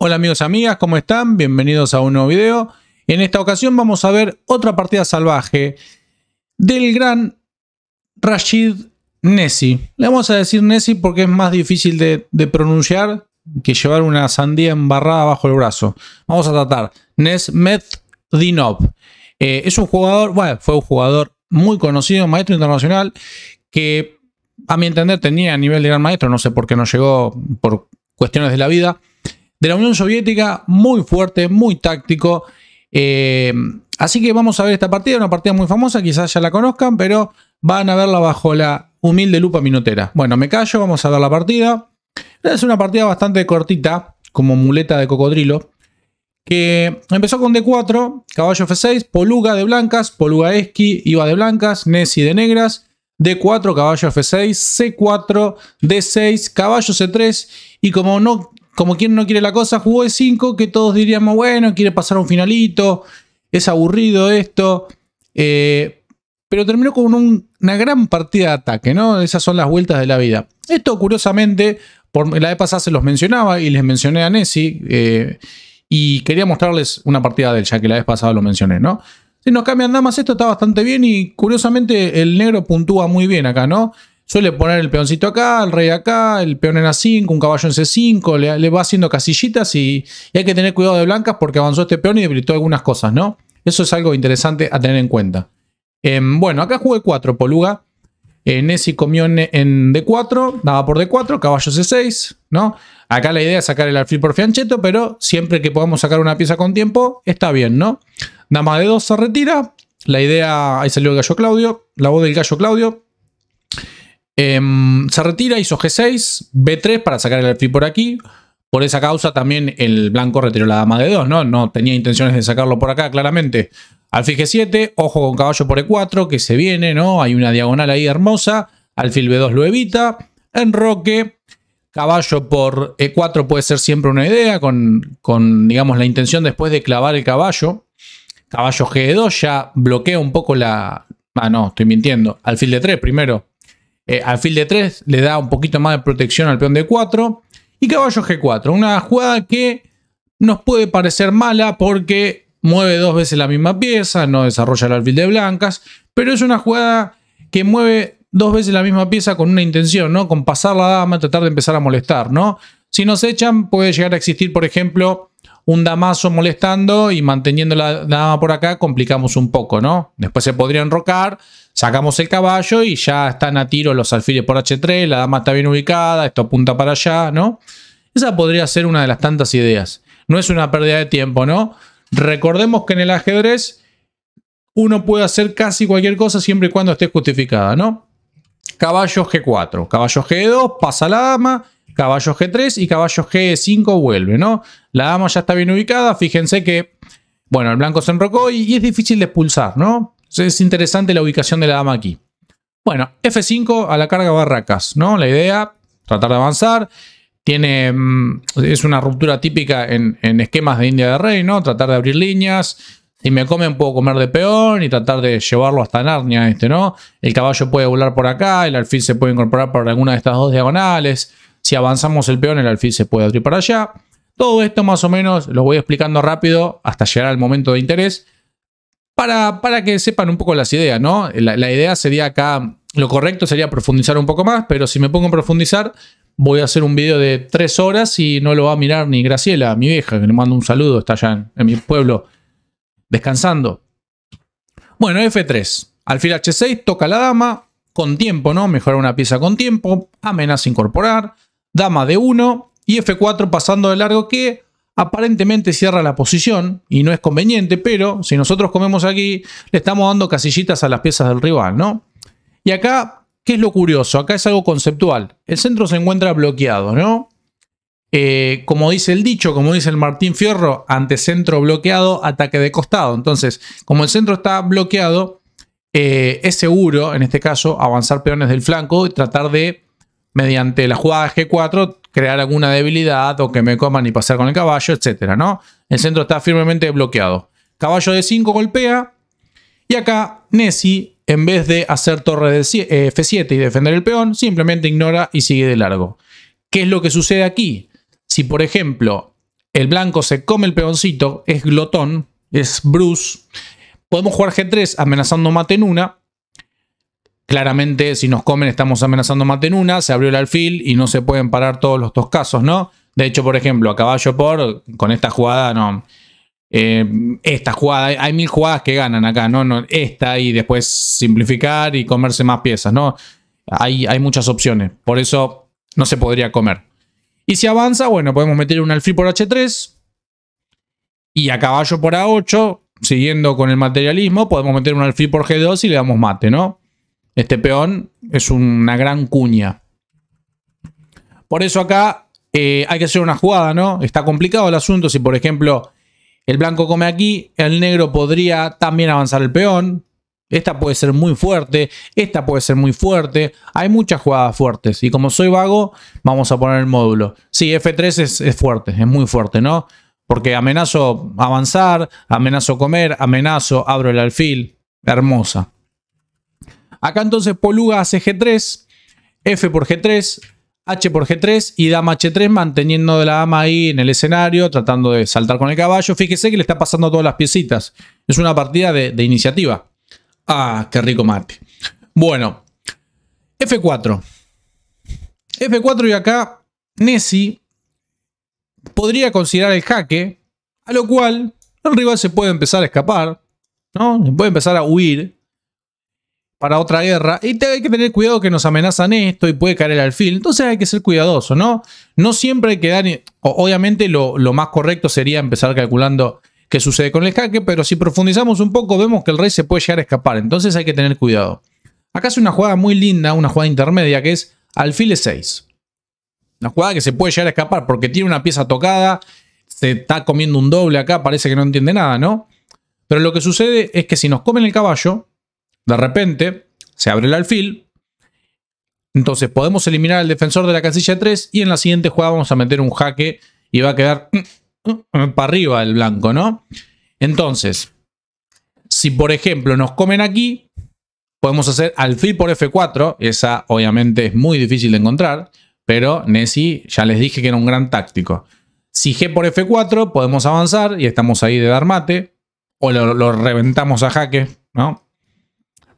Hola amigos y amigas, ¿cómo están? Bienvenidos a un nuevo video. En esta ocasión vamos a ver otra partida salvaje del gran Rashid Nessi. Le vamos a decir Nessi porque es más difícil de, pronunciar que llevar una sandía embarrada bajo el brazo. Vamos a tratar Nesmet Dinov. Eh, es un jugador, bueno, fue un jugador muy conocido, maestro internacional, que a mi entender tenía nivel de gran maestro, no sé por qué no llegó por cuestiones de la vida de la Unión Soviética, muy fuerte, muy táctico. Eh, así que vamos a ver esta partida, una partida muy famosa, quizás ya la conozcan, pero van a verla bajo la humilde lupa minutera. Bueno, me callo, vamos a ver la partida. Es una partida bastante cortita, como muleta de cocodrilo, que empezó con D4, caballo F6, Poluga de blancas, Poluga iba de blancas, Nessi de negras, D4, caballo F6, C4, D6, caballo C3 y como no como quien no quiere la cosa, jugó de 5, que todos diríamos, bueno, quiere pasar a un finalito, es aburrido esto. Eh, pero terminó con una gran partida de ataque, ¿no? Esas son las vueltas de la vida. Esto, curiosamente, por, la vez pasada se los mencionaba y les mencioné a Nessie. Eh, y quería mostrarles una partida de él, ya que la vez pasada lo mencioné, ¿no? Si nos cambian más esto está bastante bien y curiosamente el negro puntúa muy bien acá, ¿no? Suele poner el peoncito acá, el rey acá, el peón en A5, un caballo en C5, le, va haciendo casillitas y, hay que tener cuidado de blancas porque avanzó este peón y debilitó algunas cosas, ¿no? Eso es algo interesante a tener en cuenta. Em, bueno, acá jugué 4, Poluga. en eh, Nessi comió en, en, D4, daba por D4, caballo C6, ¿no? Acá la idea es sacar el alfil por fiancheto, pero siempre que podamos sacar una pieza con tiempo, está bien, ¿no? Dama D2 se retira. La idea, ahí salió el gallo Claudio, la voz del gallo Claudio. Em, se retira, hizo G6, B3 para sacar el alfil por aquí. Por esa causa también el blanco retiró la dama de 2, ¿no? No tenía intenciones de sacarlo por acá, claramente. Alfil G7, ojo con caballo por E4, que se viene, ¿no? Hay una diagonal ahí hermosa. Alfil B2 lo evita. Enroque, caballo por E4 puede ser siempre una idea, con, con digamos, la intención después de clavar el caballo. Caballo G2 ya bloquea un poco la... Ah, no, estoy mintiendo. Alfil de 3 primero. Eh, alfil de 3 le da un poquito más de protección al peón de 4 y caballo G4, una jugada que nos puede parecer mala porque mueve dos veces la misma pieza, no desarrolla el alfil de blancas, pero es una jugada que mueve dos veces la misma pieza con una intención, ¿no? Con pasar la dama, tratar de empezar a molestar, ¿no? Si nos echan, puede llegar a existir, por ejemplo, un damaso molestando y manteniendo la dama por acá, complicamos un poco, ¿no? Después se podría enrocar, Sacamos el caballo y ya están a tiro los alfiles por H3, la dama está bien ubicada, esto apunta para allá, ¿no? Esa podría ser una de las tantas ideas. No es una pérdida de tiempo, ¿no? Recordemos que en el ajedrez uno puede hacer casi cualquier cosa siempre y cuando esté justificada, ¿no? Caballo G4, caballo G2, pasa la dama, caballo G3 y caballo G5 vuelve, ¿no? La dama ya está bien ubicada, fíjense que, bueno, el blanco se enrocó y, y es difícil de expulsar, ¿no? es interesante la ubicación de la dama aquí. Bueno, F5 a la carga barracas, ¿no? La idea, tratar de avanzar. Tiene, mm, es una ruptura típica en, esquemas de India de Rey, ¿no? Tratar de abrir líneas. Si me comen puedo comer de peón y tratar de llevarlo hasta Narnia, este, ¿no? El caballo puede volar por acá, el alfil se puede incorporar por alguna de estas dos diagonales. Si avanzamos el peón, el alfil se puede abrir para allá. Todo esto más o menos lo voy explicando rápido hasta llegar al momento de interés para, que sepan un poco las ideas, ¿no? La, idea sería acá, lo correcto sería profundizar un poco más, pero si me pongo a profundizar, voy a hacer un video de tres horas y no lo va a mirar ni Graciela, mi vieja, que le mando un saludo, está allá en, mi pueblo descansando. Bueno, F3. Alfil H6, toca la dama, con tiempo, ¿no? Mejora una pieza con tiempo, amenaza incorporar, dama de 1 y F4 pasando de largo que aparentemente cierra la posición y no es conveniente, pero si nosotros comemos aquí, le estamos dando casillitas a las piezas del rival, ¿no? Y acá, ¿qué es lo curioso? Acá es algo conceptual. El centro se encuentra bloqueado, ¿no? Eh, como dice el dicho, como dice el Martín Fierro, ante centro bloqueado, ataque de costado. Entonces, como el centro está bloqueado, eh, es seguro, en este caso, avanzar peones del flanco y tratar de mediante la jugada G4, crear alguna debilidad o que me coman y pasar con el caballo, etc. ¿no? El centro está firmemente bloqueado. Caballo de 5 golpea. Y acá Nessie, en vez de hacer torre de eh, F7 y defender el peón, simplemente ignora y sigue de largo. ¿Qué es lo que sucede aquí? Si, por ejemplo, el blanco se come el peoncito, es glotón, es Bruce, podemos jugar G3 amenazando mate en una Claramente, si nos comen, estamos amenazando mate en una. Se abrió el alfil y no se pueden parar todos los dos casos, ¿no? De hecho, por ejemplo, a caballo por, con esta jugada, no. Eh, esta jugada, hay mil jugadas que ganan acá, ¿no? no esta y después simplificar y comerse más piezas, ¿no? Hay, hay muchas opciones. Por eso no se podría comer. Y si avanza, bueno, podemos meter un alfil por H3. Y a caballo por A8, siguiendo con el materialismo, podemos meter un alfil por G2 y le damos mate, ¿no? Este peón es una gran cuña. Por eso acá eh, hay que hacer una jugada, ¿no? Está complicado el asunto. Si, por ejemplo, el blanco come aquí, el negro podría también avanzar el peón. Esta puede ser muy fuerte, esta puede ser muy fuerte. Hay muchas jugadas fuertes. Y como soy vago, vamos a poner el módulo. Sí, F3 es, es fuerte, es muy fuerte, ¿no? Porque amenazo avanzar, amenazo comer, amenazo, abro el alfil. Hermosa. Acá entonces Poluga hace G3, F por G3, H por G3 y dama H3 manteniendo la dama ahí en el escenario, tratando de saltar con el caballo. Fíjese que le está pasando todas las piecitas. Es una partida de, iniciativa. Ah, qué rico mate. Bueno, F4. F4 y acá Nessie podría considerar el jaque, a lo cual el rival se puede empezar a escapar, ¿no? Puede empezar a huir para otra guerra y hay que tener cuidado que nos amenazan esto y puede caer el alfil. Entonces hay que ser cuidadoso, ¿no? No siempre hay que dar... Obviamente lo, más correcto sería empezar calculando qué sucede con el jaque, pero si profundizamos un poco vemos que el rey se puede llegar a escapar, entonces hay que tener cuidado. Acá hace una jugada muy linda, una jugada intermedia, que es alfil E6. Una jugada que se puede llegar a escapar porque tiene una pieza tocada, se está comiendo un doble acá, parece que no entiende nada, ¿no? Pero lo que sucede es que si nos comen el caballo, de repente, se abre el alfil. Entonces podemos eliminar al defensor de la casilla 3 y en la siguiente jugada vamos a meter un jaque y va a quedar mm, mm, mm, para arriba el blanco, ¿no? Entonces, si por ejemplo nos comen aquí, podemos hacer alfil por F4. Esa obviamente es muy difícil de encontrar, pero Nessie, ya les dije que era un gran táctico. Si G por F4 podemos avanzar y estamos ahí de dar mate o lo reventamos a jaque, ¿no?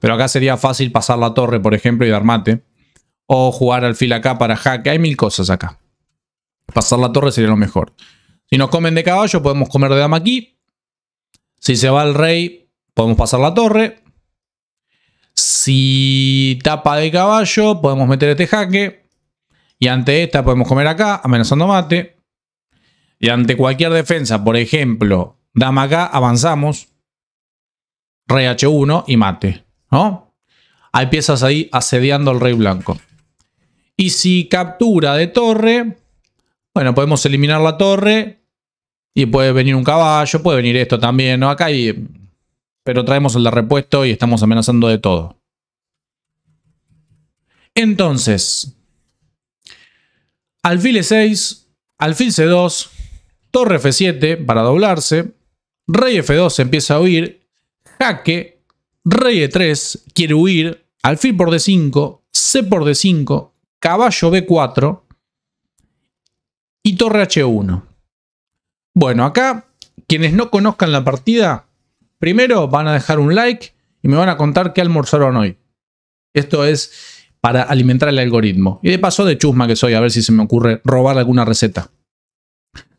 Pero acá sería fácil pasar la torre, por ejemplo, y dar mate. O jugar al fil acá para jaque. Hay mil cosas acá. Pasar la torre sería lo mejor. Si nos comen de caballo, podemos comer de dama aquí. Si se va el rey, podemos pasar la torre. Si tapa de caballo, podemos meter este jaque. Y ante esta podemos comer acá, amenazando mate. Y ante cualquier defensa, por ejemplo, dama acá, avanzamos. Rey H1 y mate. ¿no? Hay piezas ahí asediando al rey blanco. Y si captura de torre, bueno, podemos eliminar la torre y puede venir un caballo, puede venir esto también, ¿no? Acá Pero traemos el de repuesto y estamos amenazando de todo. Entonces, alfil E6, alfil C2, torre F7 para doblarse, rey F2 empieza a huir, jaque, rey e3, quiere huir, alfil por d5, c por d5, caballo b4 y torre h1. Bueno, acá, quienes no conozcan la partida, primero van a dejar un like y me van a contar qué almorzaron hoy. Esto es para alimentar el algoritmo. Y de paso, de chusma que soy, a ver si se me ocurre robar alguna receta.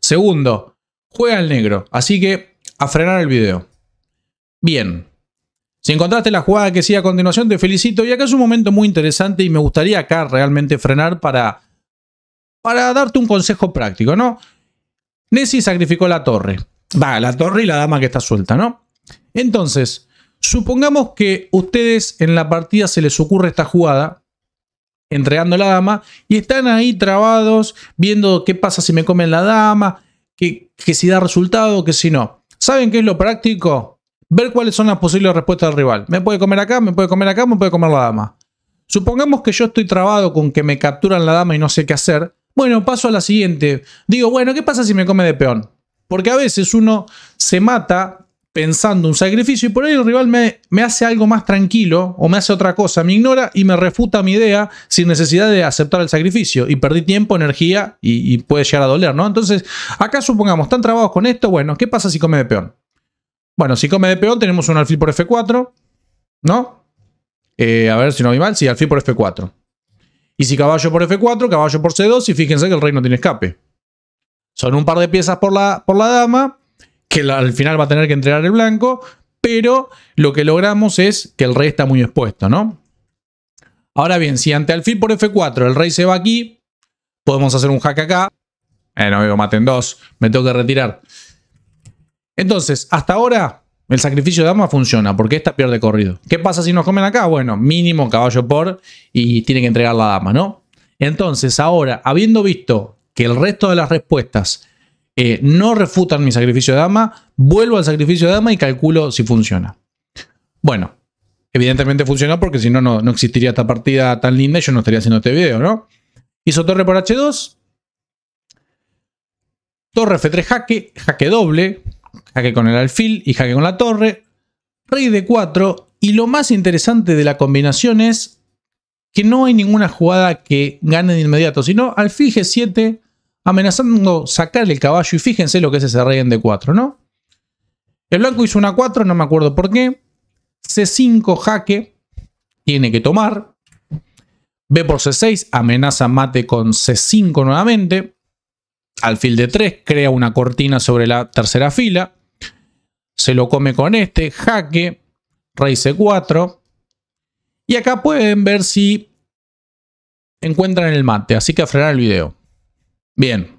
Segundo, juega el negro, así que a frenar el video. Bien, si encontraste la jugada que sigue a continuación, te felicito. Y acá es un momento muy interesante y me gustaría acá realmente frenar para, darte un consejo práctico, ¿no? Neci sacrificó la torre. Va, la torre y la dama que está suelta, ¿no? Entonces, supongamos que ustedes en la partida se les ocurre esta jugada, entregando la dama, y están ahí trabados, viendo qué pasa si me comen la dama, que, que si da resultado, que si no. ¿Saben qué es lo práctico? ver cuáles son las posibles respuestas del rival. Me puede comer acá, me puede comer acá, me puede comer la dama. Supongamos que yo estoy trabado con que me capturan la dama y no sé qué hacer. Bueno, paso a la siguiente. Digo, bueno, ¿qué pasa si me come de peón? Porque a veces uno se mata pensando un sacrificio y por ahí el rival me, me, hace algo más tranquilo o me hace otra cosa, me ignora y me refuta mi idea sin necesidad de aceptar el sacrificio. Y perdí tiempo, energía y, puede llegar a doler, ¿no? Entonces, acá supongamos, están trabados con esto, bueno, ¿qué pasa si come de peón? Bueno, si come de peón, tenemos un alfil por F4, ¿no? Eh, a ver si no hay mal. Sí, alfil por F4. Y si caballo por F4, caballo por C2, y fíjense que el rey no tiene escape. Son un par de piezas por la, por la dama, que al final va a tener que entregar el blanco, pero lo que logramos es que el rey está muy expuesto, ¿no? Ahora bien, si ante alfil por F4 el rey se va aquí, podemos hacer un hack acá. Eh, no, amigo, maten dos, me tengo que retirar. Entonces, hasta ahora el sacrificio de dama funciona porque esta pierde corrido. ¿Qué pasa si nos comen acá? Bueno, mínimo caballo por y tiene que entregar la dama, ¿no? Entonces, ahora, habiendo visto que el resto de las respuestas eh, no refutan mi sacrificio de dama, vuelvo al sacrificio de dama y calculo si funciona. Bueno, evidentemente funcionó porque si no, no existiría esta partida tan linda y yo no estaría haciendo este video, ¿no? Hizo torre por H2. Torre F3 jaque, jaque doble, jaque con el alfil y jaque con la torre, rey de 4 y lo más interesante de la combinación es que no hay ninguna jugada que gane de inmediato, sino alfil G7 amenazando sacar el caballo y fíjense lo que es ese rey en D4, ¿no? El blanco hizo una 4, no me acuerdo por qué. C5 jaque, tiene que tomar. B por C6, amenaza mate con C5 nuevamente alfil de 3, crea una cortina sobre la tercera fila, se lo come con este, jaque, rey c4, y acá pueden ver si encuentran el mate, así que frenar el video. Bien.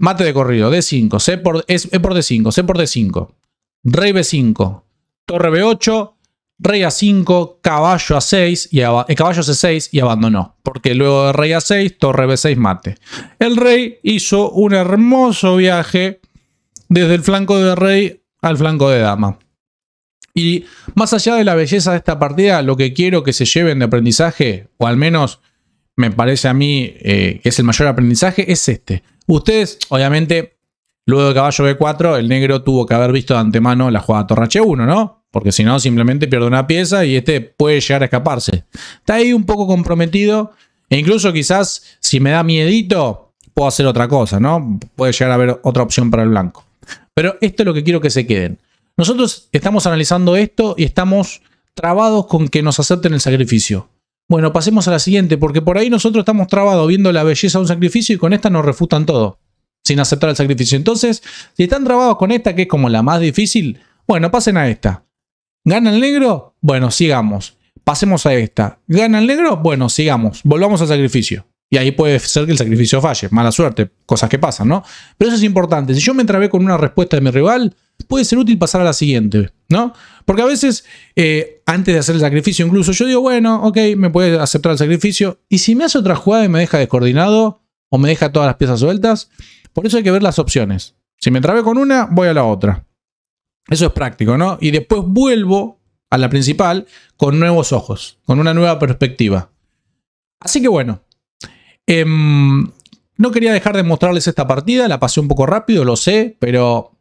Mate de corrido, D5, por, es, e por D5, C por D5, Rey B5, Torre B8, rey a 5, caballo a 6 y eh, caballo c6 y abandonó, porque luego de rey a 6, torre b6 mate. El rey hizo un hermoso viaje desde el flanco de rey al flanco de dama. Y más allá de la belleza de esta partida, lo que quiero que se lleven de aprendizaje, o al menos me parece a mí eh, que es el mayor aprendizaje, es este. Ustedes, obviamente, luego de caballo B4, el negro tuvo que haber visto de antemano la jugada torre H1, ¿no? Porque si no, simplemente pierdo una pieza y este puede llegar a escaparse. Está ahí un poco comprometido. E incluso quizás si me da miedito, puedo hacer otra cosa, ¿no? Puede llegar a haber otra opción para el blanco. Pero esto es lo que quiero que se queden. Nosotros estamos analizando esto y estamos trabados con que nos acepten el sacrificio. Bueno, pasemos a la siguiente, porque por ahí nosotros estamos trabados viendo la belleza de un sacrificio y con esta nos refutan todo, sin aceptar el sacrificio. Entonces, si están trabados con esta, que es como la más difícil, bueno, pasen a esta. ¿Gana el negro? Bueno, sigamos. Pasemos a esta. ¿Gana el negro? Bueno, sigamos. Volvamos al sacrificio. Y ahí puede ser que el sacrificio falle. Mala suerte, cosas que pasan, ¿no? Pero eso es importante. Si yo me trabé con una respuesta de mi rival, puede ser útil pasar a la siguiente, ¿no? Porque a veces, eh, antes de hacer el sacrificio, incluso yo digo, bueno, ok, me puede aceptar el sacrificio. Y si me hace otra jugada y me deja descoordinado, o me deja todas las piezas sueltas, por eso hay que ver las opciones. Si me trabé con una, voy a la otra. Eso es práctico, ¿no? Y después vuelvo a la principal con nuevos ojos, con una nueva perspectiva. Así que bueno, em, no quería dejar de mostrarles esta partida, la pasé un poco rápido, lo sé, pero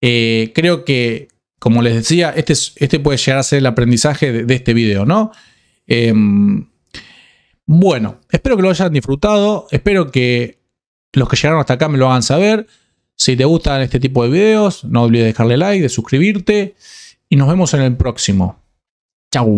eh, creo que, como les decía, este, este, puede llegar a ser el aprendizaje de, este video, ¿no? Em, bueno, espero que lo hayan disfrutado, espero que los que llegaron hasta acá me lo hagan saber. Si te gustan este tipo de videos, no olvides dejarle like, de suscribirte y nos vemos en el próximo. Chao.